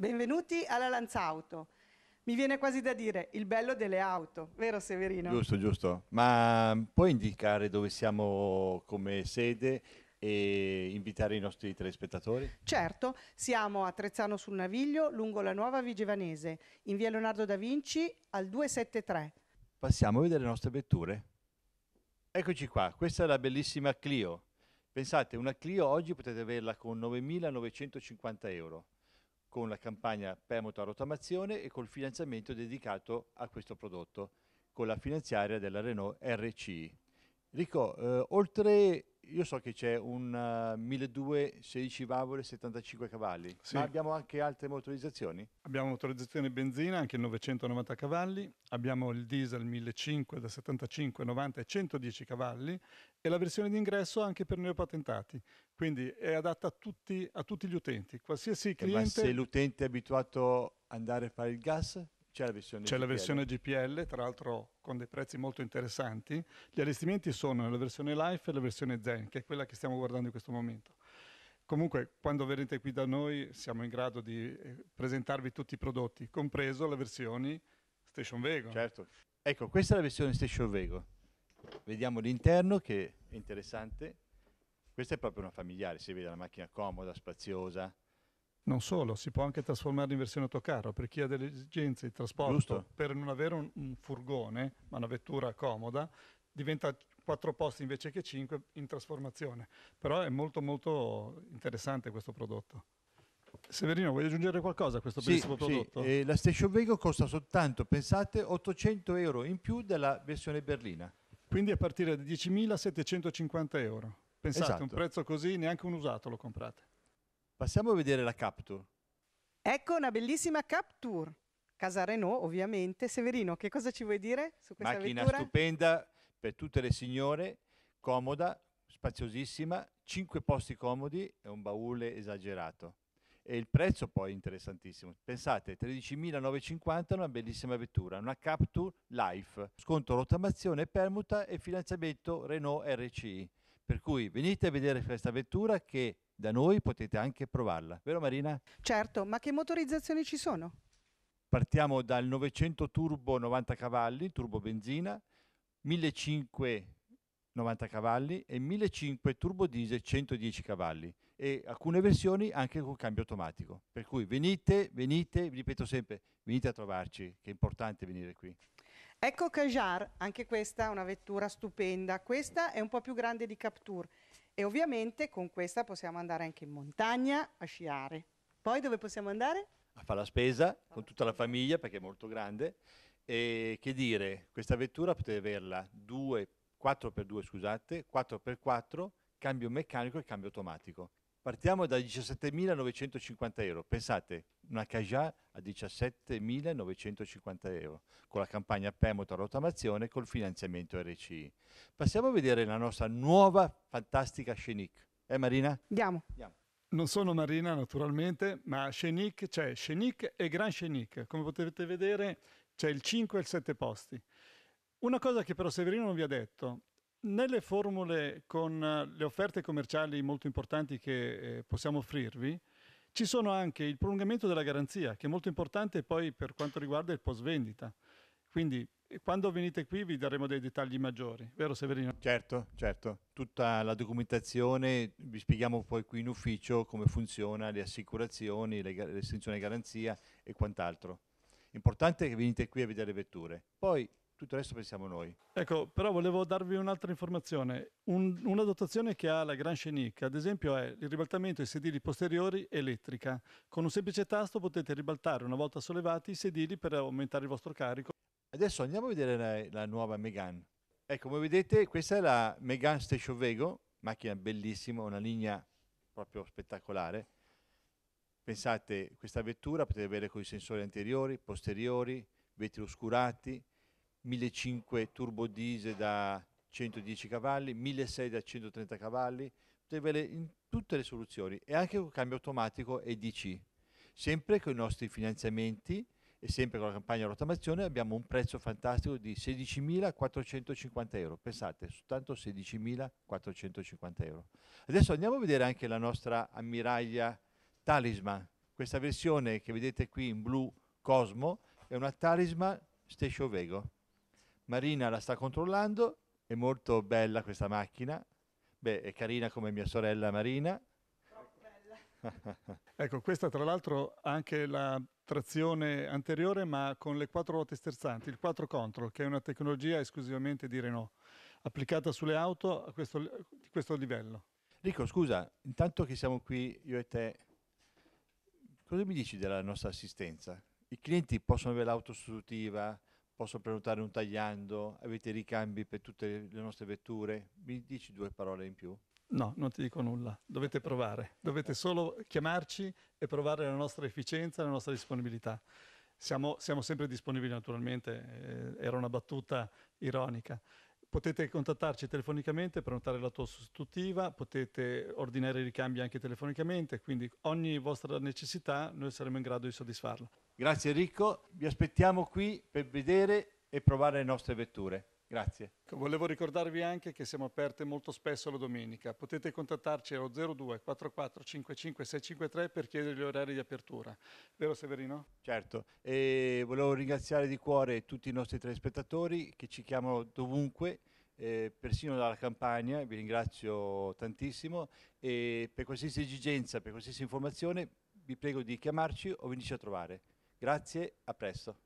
Benvenuti alla Lanzauto. Mi viene quasi da dire il bello delle auto, vero Severino? Giusto, giusto. Ma mm, puoi indicare dove siamo come sede e invitare i nostri telespettatori? Certo, siamo a Trezzano sul Naviglio, lungo la nuova Vigevanese, in via Leonardo da Vinci al 273. Passiamo a vedere le nostre vetture. Eccoci qua, questa è la bellissima Clio. Pensate, una Clio oggi potete averla con 9.950 euro con la campagna Permuta Rotamazione e col finanziamento dedicato a questo prodotto, con la finanziaria della Renault RCI. Rico, eh, oltre io so che c'è un uh, 1200 16 valvole 75 cavalli, sì. ma abbiamo anche altre motorizzazioni? Abbiamo motorizzazione benzina anche 990 cavalli, abbiamo il diesel 1500 da 75, 90 e 110 cavalli e la versione di ingresso anche per neopatentati, quindi è adatta a tutti, a tutti gli utenti, qualsiasi cliente. Eh, ma se l'utente è abituato ad andare a fare il gas? C'è la versione, C'è GPL. la versione GPL, tra l'altro con dei prezzi molto interessanti. Gli allestimenti sono la versione Life e la versione Zen, che è quella che stiamo guardando in questo momento. Comunque, quando verrete qui da noi, siamo in grado di eh, presentarvi tutti i prodotti, compreso le versioni Station Vego. Certo. Ecco, questa è la versione Station Vego. Vediamo l'interno che è interessante. Questa è proprio una familiare, si vede la macchina comoda, spaziosa, non solo, si può anche trasformare in versione autocarro per chi ha delle esigenze di trasporto, Giusto. per non avere un, un furgone, ma una vettura comoda, diventa quattro posti invece che cinque in trasformazione. Però è molto molto interessante questo prodotto. Severino, vuoi aggiungere qualcosa a questo bellissimo prodotto? Sì. Eh, la Station Vego costa soltanto, pensate, 800 euro in più della versione berlina. Quindi a partire da 10.750 euro. Pensate, esatto. un prezzo così neanche un usato lo comprate. Passiamo a vedere la capture. Ecco una bellissima capture. Casa Renault, ovviamente. Severino, che cosa ci vuoi dire su questa Macchina vettura? stupenda per tutte le signore, comoda, spaziosissima, 5 posti comodi e un baule esagerato. E il prezzo poi è interessantissimo. Pensate, 13.950 è una bellissima vettura, una Capture Life, sconto rottamazione, permuta e finanziamento Renault RCI. Per cui venite a vedere questa vettura che da noi potete anche provarla, vero Marina? Certo, ma che motorizzazioni ci sono? Partiamo dal 900 turbo 90 cavalli, turbo benzina, 1500 90 cavalli e 1500 turbo diesel 110 cavalli e alcune versioni anche con cambio automatico. Per cui venite, venite, vi ripeto sempre, venite a trovarci, che è importante venire qui. Ecco Cajar, anche questa è una vettura stupenda, questa è un po' più grande di Capture e ovviamente con questa possiamo andare anche in montagna a sciare. Poi dove possiamo andare? A fare la spesa con tutta la famiglia perché è molto grande e che dire, questa vettura potete averla 2, 4x2 scusate, 4x4, cambio meccanico e cambio automatico Partiamo da 17.950 euro. Pensate, una Cajà a 17.950 euro, con la campagna Permuta Rotamazione e col finanziamento RCI. Passiamo a vedere la nostra nuova fantastica Scenic. Eh Marina? Andiamo. Andiamo. Non sono Marina naturalmente, ma Scenic c'è, cioè Scenic e Gran Scenic. Come potete vedere c'è il 5 e il 7 posti. Una cosa che però Severino non vi ha detto nelle formule con eh, le offerte commerciali molto importanti che eh, possiamo offrirvi, ci sono anche il prolungamento della garanzia, che è molto importante poi per quanto riguarda il post vendita. Quindi eh, quando venite qui vi daremo dei dettagli maggiori, vero Severino? Certo, certo. Tutta la documentazione, vi spieghiamo poi qui in ufficio come funziona, le assicurazioni, l'estensione garanzia e quant'altro. Importante è che venite qui a vedere le vetture. Poi tutto il resto pensiamo noi. Ecco, però volevo darvi un'altra informazione. Un, una dotazione che ha la Grand Scenic, ad esempio, è il ribaltamento dei sedili posteriori elettrica. Con un semplice tasto potete ribaltare una volta sollevati i sedili per aumentare il vostro carico. Adesso andiamo a vedere la, la nuova Megan. Ecco, come vedete, questa è la Megan Station Vego, macchina bellissima, una linea proprio spettacolare. Pensate, questa vettura potete avere con i sensori anteriori, posteriori, vetri oscurati, 1500 turbo diesel da 110 cavalli, 1600 da 130 cavalli, potete avere in tutte le soluzioni e anche con cambio automatico e DC. Sempre con i nostri finanziamenti e sempre con la campagna rottamazione abbiamo un prezzo fantastico di 16.450 euro. Pensate, soltanto 16.450 euro. Adesso andiamo a vedere anche la nostra ammiraglia Talisman. Questa versione che vedete qui in blu Cosmo è una Talisman Station Vego. Marina la sta controllando, è molto bella questa macchina, beh è carina come mia sorella Marina. ecco, questa tra l'altro ha anche la trazione anteriore ma con le quattro ruote sterzanti, il 4 Control, che è una tecnologia esclusivamente di Renault, applicata sulle auto a questo, di questo livello. Rico, scusa, intanto che siamo qui io e te, cosa mi dici della nostra assistenza? I clienti possono avere l'auto sostitutiva, posso prenotare un tagliando, avete ricambi per tutte le nostre vetture. Mi dici due parole in più? No, non ti dico nulla, dovete provare, dovete solo chiamarci e provare la nostra efficienza, la nostra disponibilità. Siamo, siamo sempre disponibili naturalmente, eh, era una battuta ironica. Potete contattarci telefonicamente, prenotare la tua sostitutiva, potete ordinare i ricambi anche telefonicamente, quindi ogni vostra necessità noi saremo in grado di soddisfarla. Grazie Enrico, vi aspettiamo qui per vedere e provare le nostre vetture. Grazie. Volevo ricordarvi anche che siamo aperte molto spesso la domenica. Potete contattarci allo 02 44 55 653 per chiedere gli orari di apertura. Vero Severino? Certo. E volevo ringraziare di cuore tutti i nostri telespettatori che ci chiamano dovunque, eh, persino dalla campagna, vi ringrazio tantissimo. E per qualsiasi esigenza, per qualsiasi informazione, vi prego di chiamarci o venirci a trovare. Grazie, a presto.